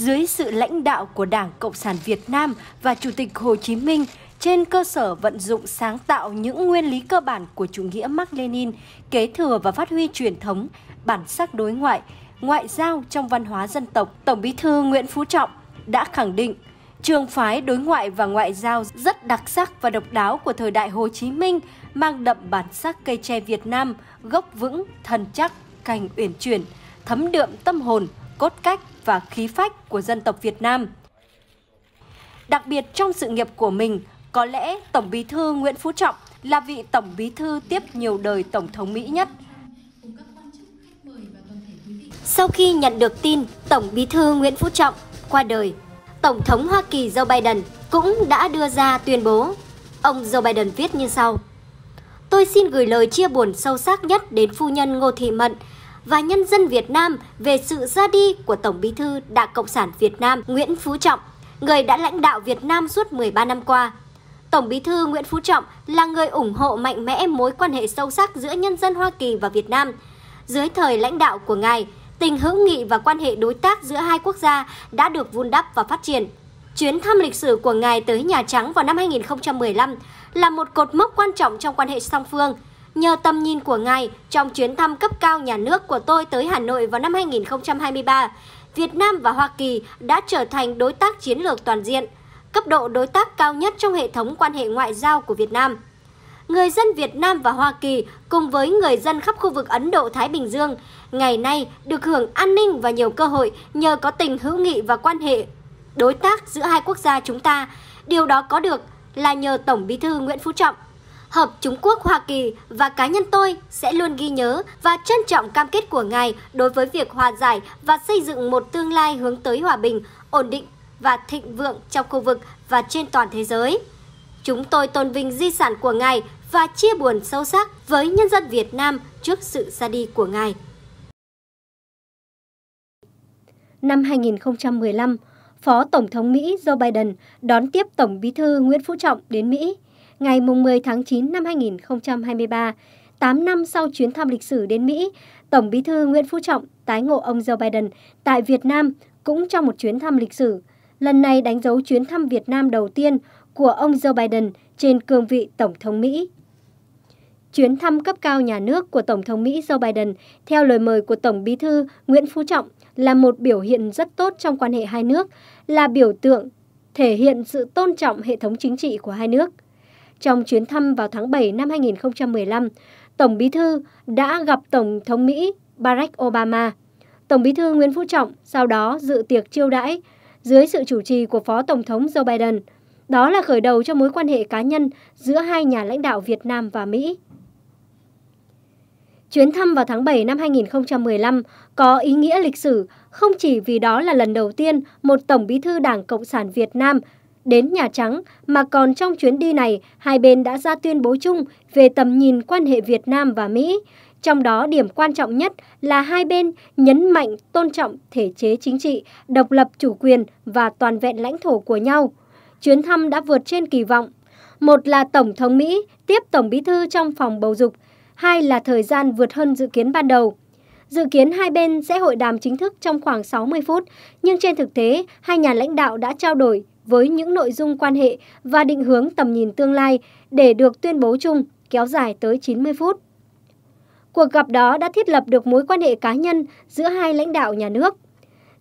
dưới sự lãnh đạo của Đảng Cộng sản Việt Nam và Chủ tịch Hồ Chí Minh trên cơ sở vận dụng sáng tạo những nguyên lý cơ bản của chủ nghĩa Mark Lenin, kế thừa và phát huy truyền thống, bản sắc đối ngoại, ngoại giao trong văn hóa dân tộc, Tổng Bí thư Nguyễn Phú Trọng đã khẳng định trường phái đối ngoại và ngoại giao rất đặc sắc và độc đáo của thời đại Hồ Chí Minh mang đậm bản sắc cây tre Việt Nam, gốc vững, thần chắc, cành uyển chuyển, thấm đượm tâm hồn, cốt cách và khí phách của dân tộc Việt Nam. Đặc biệt trong sự nghiệp của mình, có lẽ Tổng bí thư Nguyễn Phú Trọng là vị Tổng bí thư tiếp nhiều đời Tổng thống Mỹ nhất. Sau khi nhận được tin Tổng bí thư Nguyễn Phú Trọng qua đời, Tổng thống Hoa Kỳ Joe Biden cũng đã đưa ra tuyên bố. Ông Joe Biden viết như sau. Tôi xin gửi lời chia buồn sâu sắc nhất đến phu nhân Ngô Thị Mận và nhân dân Việt Nam về sự ra đi của Tổng Bí thư Đảng Cộng sản Việt Nam Nguyễn Phú Trọng, người đã lãnh đạo Việt Nam suốt 13 năm qua. Tổng Bí thư Nguyễn Phú Trọng là người ủng hộ mạnh mẽ mối quan hệ sâu sắc giữa nhân dân Hoa Kỳ và Việt Nam. Dưới thời lãnh đạo của ngài, tình hữu nghị và quan hệ đối tác giữa hai quốc gia đã được vun đắp và phát triển. Chuyến thăm lịch sử của ngài tới Nhà Trắng vào năm 2015 là một cột mốc quan trọng trong quan hệ song phương – Nhờ tầm nhìn của ngài trong chuyến thăm cấp cao nhà nước của tôi tới Hà Nội vào năm 2023, Việt Nam và Hoa Kỳ đã trở thành đối tác chiến lược toàn diện, cấp độ đối tác cao nhất trong hệ thống quan hệ ngoại giao của Việt Nam. Người dân Việt Nam và Hoa Kỳ cùng với người dân khắp khu vực Ấn Độ-Thái Bình Dương ngày nay được hưởng an ninh và nhiều cơ hội nhờ có tình hữu nghị và quan hệ đối tác giữa hai quốc gia chúng ta. Điều đó có được là nhờ Tổng Bí thư Nguyễn Phú Trọng Hợp Trung Quốc Hoa Kỳ và cá nhân tôi sẽ luôn ghi nhớ và trân trọng cam kết của ngài đối với việc hòa giải và xây dựng một tương lai hướng tới hòa bình, ổn định và thịnh vượng trong khu vực và trên toàn thế giới. Chúng tôi tôn vinh di sản của ngài và chia buồn sâu sắc với nhân dân Việt Nam trước sự ra đi của ngài. Năm 2015, Phó Tổng thống Mỹ Joe Biden đón tiếp Tổng Bí thư Nguyễn Phú Trọng đến Mỹ – ngày 10 tháng 9 năm 2023, 8 năm sau chuyến thăm lịch sử đến Mỹ, Tổng bí thư Nguyễn Phú Trọng tái ngộ ông Joe Biden tại Việt Nam cũng trong một chuyến thăm lịch sử. Lần này đánh dấu chuyến thăm Việt Nam đầu tiên của ông Joe Biden trên cương vị Tổng thống Mỹ. Chuyến thăm cấp cao nhà nước của Tổng thống Mỹ Joe Biden theo lời mời của Tổng bí thư Nguyễn Phú Trọng là một biểu hiện rất tốt trong quan hệ hai nước, là biểu tượng thể hiện sự tôn trọng hệ thống chính trị của hai nước – trong chuyến thăm vào tháng 7 năm 2015, Tổng Bí thư đã gặp Tổng thống Mỹ Barack Obama. Tổng Bí thư Nguyễn Phú Trọng sau đó dự tiệc chiêu đãi dưới sự chủ trì của Phó Tổng thống Joe Biden. Đó là khởi đầu cho mối quan hệ cá nhân giữa hai nhà lãnh đạo Việt Nam và Mỹ. Chuyến thăm vào tháng 7 năm 2015 có ý nghĩa lịch sử không chỉ vì đó là lần đầu tiên một Tổng Bí thư Đảng Cộng sản Việt Nam Đến Nhà Trắng, mà còn trong chuyến đi này, hai bên đã ra tuyên bố chung về tầm nhìn quan hệ Việt Nam và Mỹ. Trong đó điểm quan trọng nhất là hai bên nhấn mạnh tôn trọng thể chế chính trị, độc lập chủ quyền và toàn vẹn lãnh thổ của nhau. Chuyến thăm đã vượt trên kỳ vọng. Một là Tổng thống Mỹ tiếp Tổng bí thư trong phòng bầu dục, hai là thời gian vượt hơn dự kiến ban đầu. Dự kiến hai bên sẽ hội đàm chính thức trong khoảng 60 phút, nhưng trên thực tế, hai nhà lãnh đạo đã trao đổi với những nội dung quan hệ và định hướng tầm nhìn tương lai để được tuyên bố chung kéo dài tới 90 phút. Cuộc gặp đó đã thiết lập được mối quan hệ cá nhân giữa hai lãnh đạo nhà nước.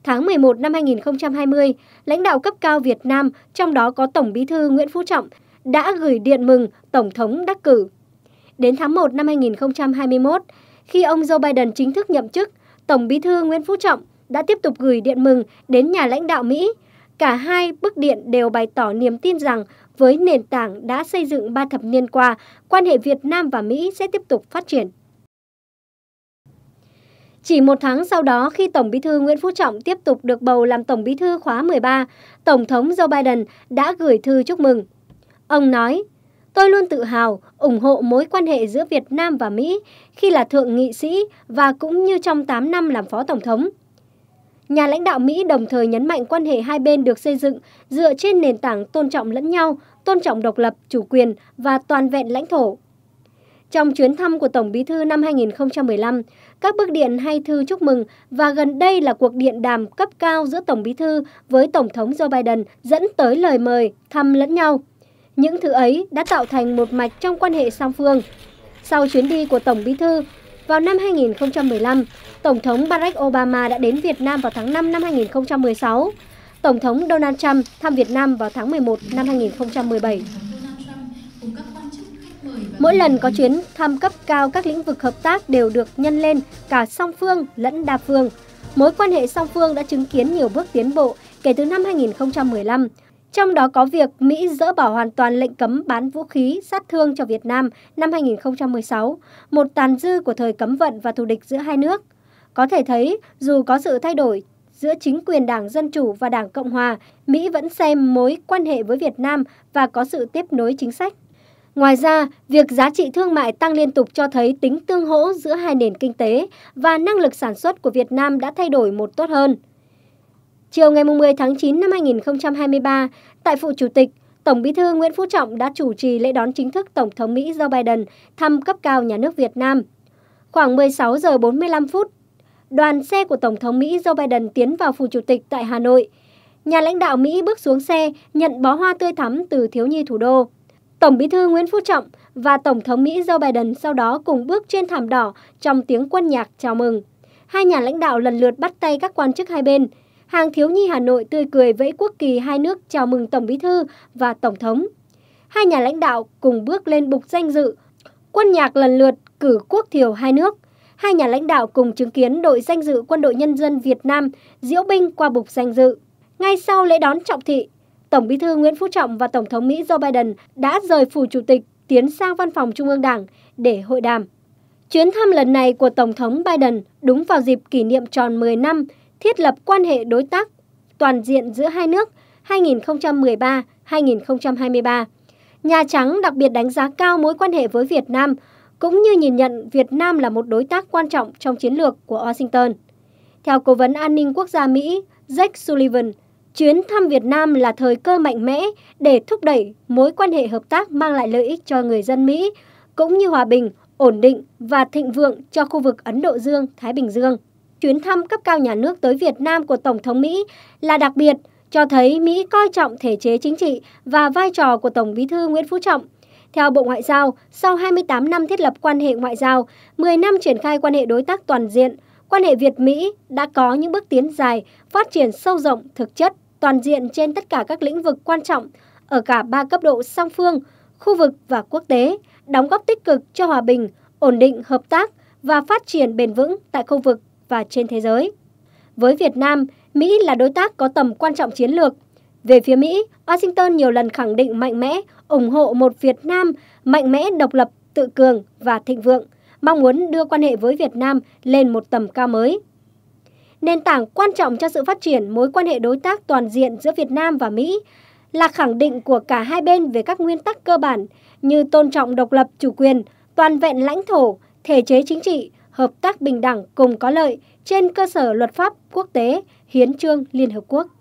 Tháng 11 năm 2020, lãnh đạo cấp cao Việt Nam, trong đó có Tổng Bí thư Nguyễn Phú Trọng, đã gửi điện mừng Tổng thống đắc cử. Đến tháng 1 năm 2021, khi ông Joe Biden chính thức nhậm chức, Tổng Bí thư Nguyễn Phú Trọng đã tiếp tục gửi điện mừng đến nhà lãnh đạo Mỹ Cả hai bức điện đều bày tỏ niềm tin rằng với nền tảng đã xây dựng ba thập niên qua, quan hệ Việt Nam và Mỹ sẽ tiếp tục phát triển. Chỉ một tháng sau đó, khi Tổng bí thư Nguyễn Phú Trọng tiếp tục được bầu làm Tổng bí thư khóa 13, Tổng thống Joe Biden đã gửi thư chúc mừng. Ông nói, Tôi luôn tự hào, ủng hộ mối quan hệ giữa Việt Nam và Mỹ khi là thượng nghị sĩ và cũng như trong 8 năm làm phó tổng thống. Nhà lãnh đạo Mỹ đồng thời nhấn mạnh quan hệ hai bên được xây dựng dựa trên nền tảng tôn trọng lẫn nhau, tôn trọng độc lập, chủ quyền và toàn vẹn lãnh thổ. Trong chuyến thăm của Tổng Bí thư năm 2015, các bức điện hay thư chúc mừng và gần đây là cuộc điện đàm cấp cao giữa Tổng Bí thư với Tổng thống Joe Biden dẫn tới lời mời thăm lẫn nhau. Những thứ ấy đã tạo thành một mạch trong quan hệ song phương. Sau chuyến đi của Tổng Bí thư, vào năm 2015, Tổng thống Barack Obama đã đến Việt Nam vào tháng 5 năm 2016. Tổng thống Donald Trump thăm Việt Nam vào tháng 11 năm 2017. Mỗi lần có chuyến thăm cấp cao các lĩnh vực hợp tác đều được nhân lên cả song phương lẫn đa phương. Mối quan hệ song phương đã chứng kiến nhiều bước tiến bộ kể từ năm 2015. Trong đó có việc Mỹ dỡ bỏ hoàn toàn lệnh cấm bán vũ khí sát thương cho Việt Nam năm 2016, một tàn dư của thời cấm vận và thù địch giữa hai nước. Có thể thấy, dù có sự thay đổi giữa chính quyền Đảng Dân Chủ và Đảng Cộng Hòa, Mỹ vẫn xem mối quan hệ với Việt Nam và có sự tiếp nối chính sách. Ngoài ra, việc giá trị thương mại tăng liên tục cho thấy tính tương hỗ giữa hai nền kinh tế và năng lực sản xuất của Việt Nam đã thay đổi một tốt hơn – Chiều ngày 10 tháng 9 năm 2023, tại Phủ Chủ tịch, Tổng bí thư Nguyễn Phú Trọng đã chủ trì lễ đón chính thức Tổng thống Mỹ Joe Biden thăm cấp cao nhà nước Việt Nam. Khoảng 16 giờ 45 phút, đoàn xe của Tổng thống Mỹ Joe Biden tiến vào Phủ Chủ tịch tại Hà Nội. Nhà lãnh đạo Mỹ bước xuống xe nhận bó hoa tươi thắm từ thiếu nhi thủ đô. Tổng bí thư Nguyễn Phú Trọng và Tổng thống Mỹ Joe Biden sau đó cùng bước trên thảm đỏ trong tiếng quân nhạc chào mừng. Hai nhà lãnh đạo lần lượt bắt tay các quan chức hai bên – hàng thiếu nhi Hà Nội tươi cười vẫy quốc kỳ hai nước chào mừng Tổng Bí Thư và Tổng thống. Hai nhà lãnh đạo cùng bước lên bục danh dự, quân nhạc lần lượt cử quốc thiều hai nước. Hai nhà lãnh đạo cùng chứng kiến đội danh dự quân đội nhân dân Việt Nam diễu binh qua bục danh dự. Ngay sau lễ đón trọng thị, Tổng Bí thư Nguyễn Phú Trọng và Tổng thống Mỹ Joe Biden đã rời phủ chủ tịch tiến sang văn phòng Trung ương Đảng để hội đàm. Chuyến thăm lần này của Tổng thống Biden đúng vào dịp kỷ niệm tròn 10 năm thiết lập quan hệ đối tác toàn diện giữa hai nước 2013-2023. Nhà Trắng đặc biệt đánh giá cao mối quan hệ với Việt Nam, cũng như nhìn nhận Việt Nam là một đối tác quan trọng trong chiến lược của Washington. Theo Cố vấn An ninh Quốc gia Mỹ Jake Sullivan, chuyến thăm Việt Nam là thời cơ mạnh mẽ để thúc đẩy mối quan hệ hợp tác mang lại lợi ích cho người dân Mỹ, cũng như hòa bình, ổn định và thịnh vượng cho khu vực Ấn Độ Dương-Thái Bình Dương chuyến thăm cấp cao nhà nước tới Việt Nam của Tổng thống Mỹ là đặc biệt, cho thấy Mỹ coi trọng thể chế chính trị và vai trò của Tổng bí thư Nguyễn Phú Trọng. Theo Bộ Ngoại giao, sau 28 năm thiết lập quan hệ ngoại giao, 10 năm triển khai quan hệ đối tác toàn diện, quan hệ Việt-Mỹ đã có những bước tiến dài, phát triển sâu rộng, thực chất, toàn diện trên tất cả các lĩnh vực quan trọng ở cả ba cấp độ song phương, khu vực và quốc tế, đóng góp tích cực cho hòa bình, ổn định hợp tác và phát triển bền vững tại khu vực và trên thế giới. Với Việt Nam, Mỹ là đối tác có tầm quan trọng chiến lược. Về phía Mỹ, Washington nhiều lần khẳng định mạnh mẽ ủng hộ một Việt Nam mạnh mẽ độc lập, tự cường và thịnh vượng, mong muốn đưa quan hệ với Việt Nam lên một tầm cao mới. Nền tảng quan trọng cho sự phát triển mối quan hệ đối tác toàn diện giữa Việt Nam và Mỹ là khẳng định của cả hai bên về các nguyên tắc cơ bản như tôn trọng độc lập chủ quyền, toàn vẹn lãnh thổ, thể chế chính trị, hợp tác bình đẳng cùng có lợi trên cơ sở luật pháp quốc tế, hiến trương Liên Hợp Quốc.